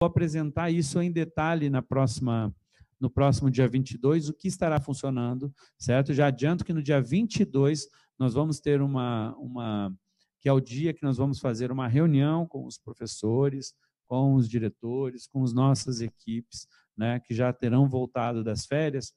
vou apresentar isso em detalhe na próxima no próximo dia 22, o que estará funcionando, certo? Já adianto que no dia 22 nós vamos ter uma, uma que é o dia que nós vamos fazer uma reunião com os professores, com os diretores, com as nossas equipes, né, que já terão voltado das férias,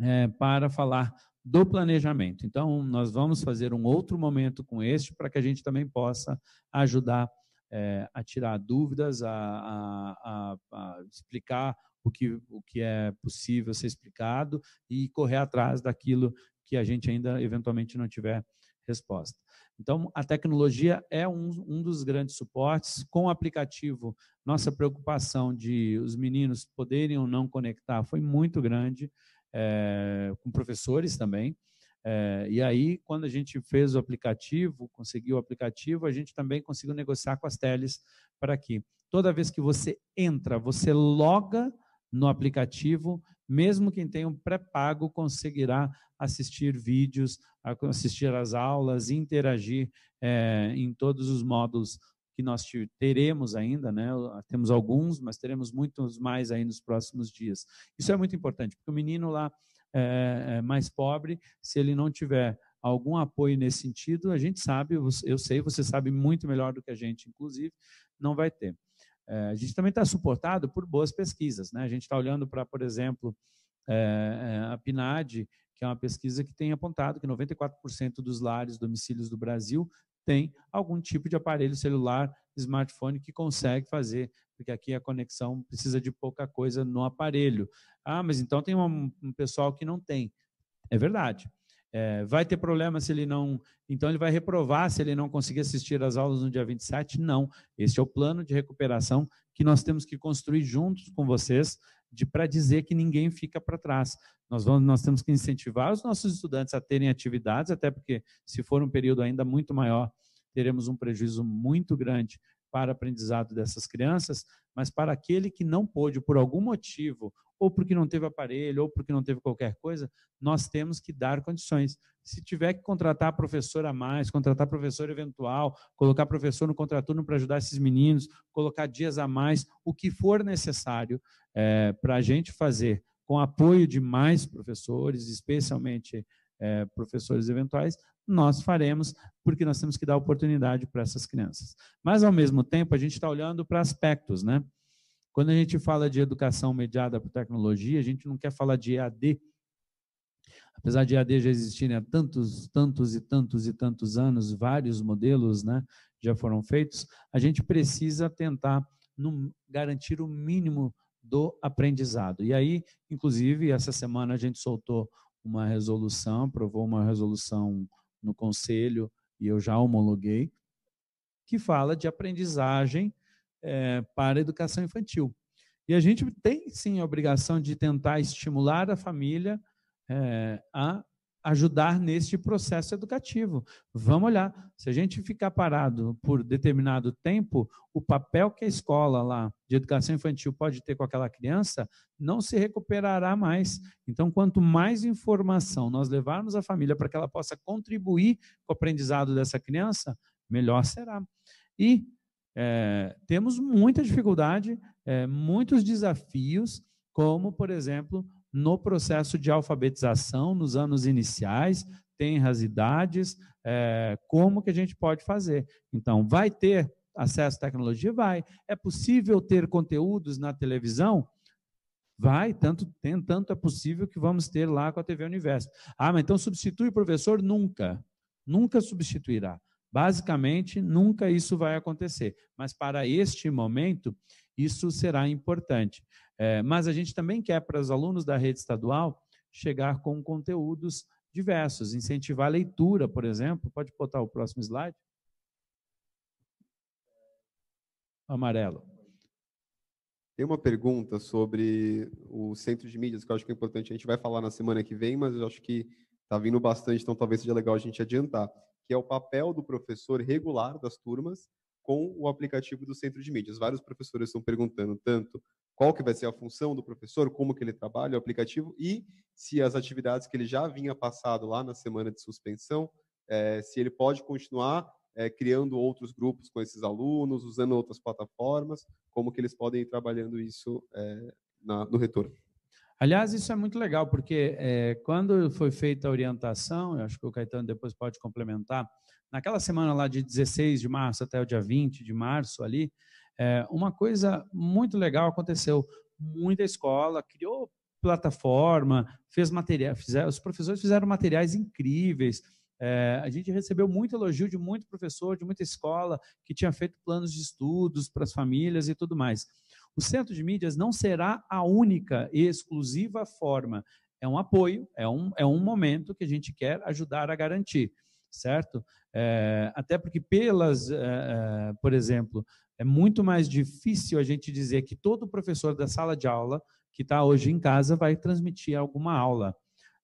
é, para falar do planejamento. Então, nós vamos fazer um outro momento com este para que a gente também possa ajudar é, a tirar dúvidas, a, a, a, explicar o que, o que é possível ser explicado e correr atrás daquilo que a gente ainda eventualmente não tiver resposta. Então, a tecnologia é um, um dos grandes suportes. Com o aplicativo, nossa preocupação de os meninos poderem ou não conectar foi muito grande, é, com professores também. É, e aí, quando a gente fez o aplicativo, conseguiu o aplicativo, a gente também conseguiu negociar com as teles para que toda vez que você entra, você loga no aplicativo, mesmo quem tem um pré-pago conseguirá assistir vídeos, assistir às aulas, interagir é, em todos os módulos que nós teremos ainda, né? Ah, temos alguns, mas teremos muitos mais aí nos próximos dias. Isso é muito importante, porque o menino lá é, é, é, mais pobre, se ele não tiver algum apoio nesse sentido, a gente sabe, eu sei, você sabe muito melhor do que a gente, inclusive, não vai ter. É, a gente também está suportado por boas pesquisas. Né? A gente está olhando para, por exemplo, é, é a PNAD, que é uma pesquisa que tem apontado que 94% dos lares, domicílios do Brasil tem algum tipo de aparelho celular, smartphone que consegue fazer porque aqui a conexão precisa de pouca coisa no aparelho. Ah, mas então tem um, um pessoal que não tem. É verdade. É, vai ter problema se ele não. Então, ele vai reprovar se ele não conseguir assistir às aulas no dia 27? Não. Este é o plano de recuperação que nós temos que construir juntos com vocês para dizer que ninguém fica para trás. Nós, vamos, nós temos que incentivar os nossos estudantes a terem atividades, até porque, se for um período ainda muito maior, teremos um prejuízo muito grande para aprendizado dessas crianças, mas para aquele que não pôde, por algum motivo, ou porque não teve aparelho, ou porque não teve qualquer coisa, nós temos que dar condições. Se tiver que contratar professor a mais, contratar professor eventual, colocar professor no contraturno para ajudar esses meninos, colocar dias a mais, o que for necessário é, eh, para a gente fazer com apoio de mais professores, especialmente é, professores eventuais, nós faremos, porque nós temos que dar oportunidade para essas crianças. Mas, ao mesmo tempo, a gente está olhando para aspectos, né? Quando a gente fala de educação mediada por tecnologia, a gente não quer falar de EAD, apesar de EAD já existirem né, há tantos, tantos e tantos e tantos anos, vários modelos né, já foram feitos, a gente precisa tentar no, garantir o mínimo do aprendizado. E aí, inclusive, essa semana a gente soltou uma resolução, aprovou uma resolução no conselho e eu já homologuei, que fala de aprendizagem é, para a educação infantil. E a gente tem sim a obrigação de tentar estimular a família é, a ajudar neste processo educativo. Vamos olhar, se a gente ficar parado por determinado tempo, o papel que a escola lá de educação infantil pode ter com aquela criança não se recuperará mais. Então, quanto mais informação nós levarmos à família para que ela possa contribuir com o aprendizado dessa criança, melhor será. E é, temos muita dificuldade, é, muitos desafios, como, por exemplo, no processo de alfabetização, nos anos iniciais, tem as idades, é, como que a gente pode fazer. Então, vai ter acesso à tecnologia? Vai. É possível ter conteúdos na televisão? Vai, tanto tem, tanto é possível que vamos ter lá com a TV Universo. Ah, mas então substitui o professor? Nunca. Nunca substituirá. Basicamente, nunca isso vai acontecer. Mas para este momento, isso será importante. É, mas a gente também quer para os alunos da rede estadual chegar com conteúdos diversos, incentivar a leitura, por exemplo. Pode botar o próximo slide. Amarelo. Tem uma pergunta sobre o centro de mídias, que eu acho que é importante. A gente vai falar na semana que vem, mas eu acho que está vindo bastante, então talvez seja legal a gente adiantar, que é o papel do professor regular das turmas com o aplicativo do Centro de Mídias. Vários professores estão perguntando tanto qual que vai ser a função do professor, como que ele trabalha o aplicativo e se as atividades que ele já vinha passado lá na semana de suspensão, é, se ele pode continuar é, criando outros grupos com esses alunos, usando outras plataformas, como que eles podem ir trabalhando isso é, na, no retorno. Aliás, isso é muito legal, porque é, quando foi feita a orientação, eu acho que o Caetano depois pode complementar, naquela semana lá de 16 de março até o dia 20 de março ali, é, uma coisa muito legal aconteceu. Muita escola criou plataforma, fez material, fizeram, os professores fizeram materiais incríveis. É, a gente recebeu muito elogio de muito professor, de muita escola que tinha feito planos de estudos para as famílias e tudo mais. O Centro de Mídias não será a única e exclusiva forma. É um apoio, é um, é um momento que a gente quer ajudar a garantir, certo? É, até porque, pelas, é, é por exemplo, é muito mais difícil a gente dizer que todo professor da sala de aula que está hoje em casa vai transmitir alguma aula.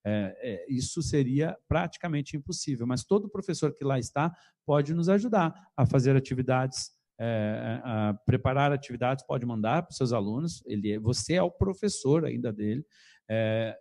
É, é, isso seria praticamente impossível, mas todo professor que lá está pode nos ajudar a fazer atividades é, é, a, preparar atividades, pode mandar para os seus alunos. Ele, é, você é o professor ainda dele. É,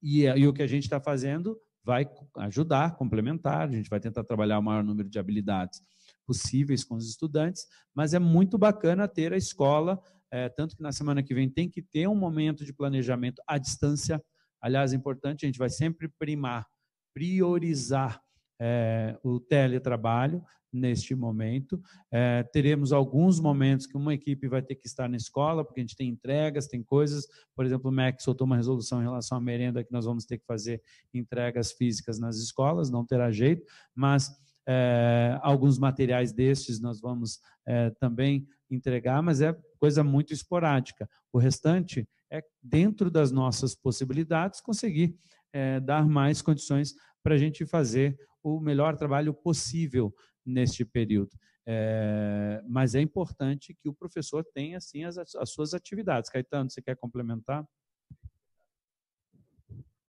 e, e o que a gente está fazendo vai ajudar, complementar. A gente vai tentar trabalhar o maior número de habilidades possíveis com os estudantes, mas é muito bacana ter a escola, é, tanto que na semana que vem tem que ter um momento de planejamento à distância. Aliás, é importante, a gente vai sempre primar, priorizar é, o teletrabalho neste momento. É, teremos alguns momentos que uma equipe vai ter que estar na escola, porque a gente tem entregas, tem coisas. Por exemplo, o MEC soltou uma resolução em relação à merenda que nós vamos ter que fazer entregas físicas nas escolas, não terá jeito, mas é, alguns materiais destes nós vamos é, também entregar, mas é coisa muito esporádica. O restante é, dentro das nossas possibilidades, conseguir é, dar mais condições para a gente fazer o melhor trabalho possível neste período. É, mas é importante que o professor tenha, sim, as, as suas atividades. Caetano, você quer complementar?